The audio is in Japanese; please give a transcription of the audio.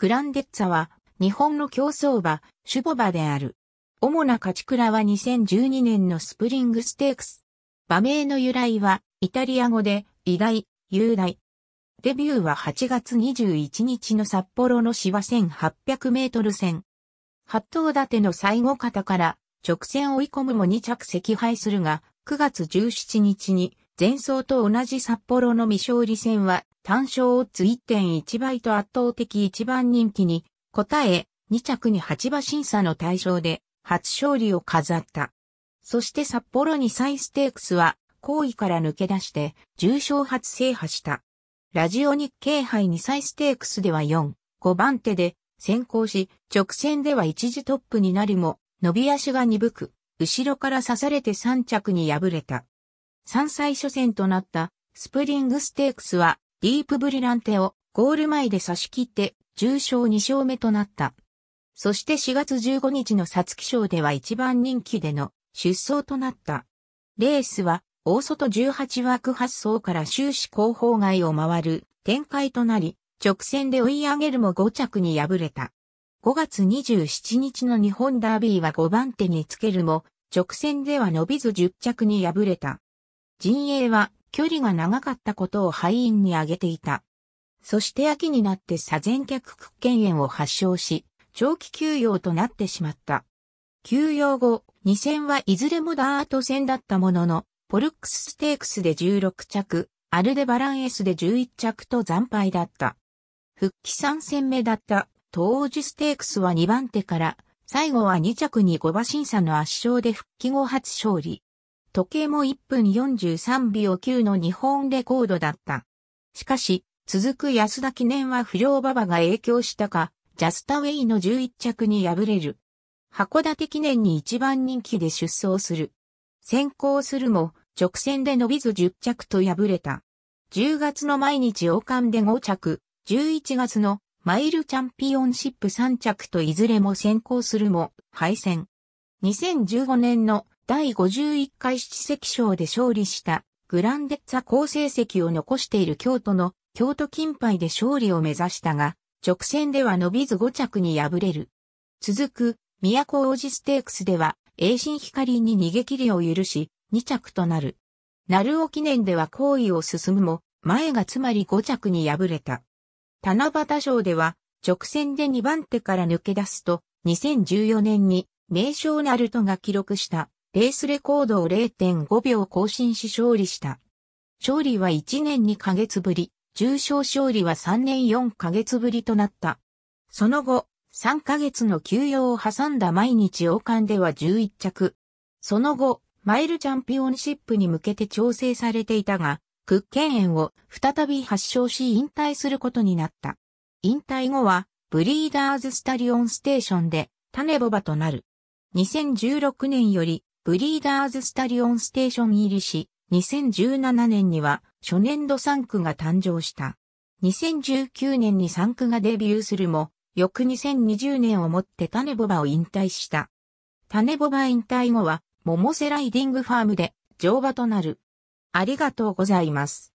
グランデッツァは日本の競争馬、シュボバである。主な勝ち倉は2012年のスプリングステークス。馬名の由来はイタリア語で偉大、雄大。デビューは8月21日の札幌の芝1800メートル戦。八頭立ての最後方から直線追い込むも2着赤敗するが、9月17日に前走と同じ札幌の未勝利戦は単勝オッズ1.1倍と圧倒的一番人気に、答え、2着に8馬審査の対象で初勝利を飾った。そして札幌に歳ステークスは、後位から抜け出して、重賞初制覇した。ラジオ日経杯に歳ステークスでは4、5番手で先行し、直線では一時トップになりも、伸び足が鈍く、後ろから刺されて3着に敗れた。3歳初戦となったスプリングステークスはディープブリランテをゴール前で差し切って重賞2勝目となった。そして4月15日の皐月賞では一番人気での出走となった。レースは大外18枠発走から終始後方外を回る展開となり、直線で追い上げるも5着に敗れた。5月27日の日本ダービーは5番手につけるも、直線では伸びず10着に敗れた。陣営は距離が長かったことを敗因に挙げていた。そして秋になって左前脚屈腱炎を発症し、長期休養となってしまった。休養後、2戦はいずれもダート戦だったものの、ポルックスステークスで16着、アルデバランエスで11着と惨敗だった。復帰3戦目だった東時ステークスは2番手から、最後は2着に5馬審査の圧勝で復帰後初勝利。時計も1分43秒9の日本レコードだった。しかし、続く安田記念は不良馬場が影響したか、ジャスタウェイの11着に敗れる。函館記念に一番人気で出走する。先行するも、直線で伸びず10着と敗れた。10月の毎日王冠で5着、11月のマイルチャンピオンシップ3着といずれも先行するも敗戦。2015年の第51回七席賞で勝利したグランデッツァ好成績を残している京都の京都金牌で勝利を目指したが、直線では伸びず5着に敗れる。続く、都王子ステークスでは、栄心光に逃げ切りを許し、2着となる。鳴尾記念では行為を進むも、前がつまり5着に敗れた。七夕賞では、直線で2番手から抜け出すと、2014年に名称ナルトが記録したレースレコードを0.5秒更新し勝利した。勝利は1年2ヶ月ぶり、重賞勝利は3年4ヶ月ぶりとなった。その後、3ヶ月の休養を挟んだ毎日王冠では11着。その後、マイルチャンピオンシップに向けて調整されていたが、クッケン炎を再び発症し引退することになった。引退後は、ブリーダーズスタリオンステーションで、種ボバとなる。2016年より、ブリーダーズスタリオンステーション入りし、2017年には初年度3区が誕生した。2019年に3区がデビューするも、翌2020年をもって種ボバを引退した。種ボバ引退後は、モ瀬ライディングファームで乗馬となる。ありがとうございます。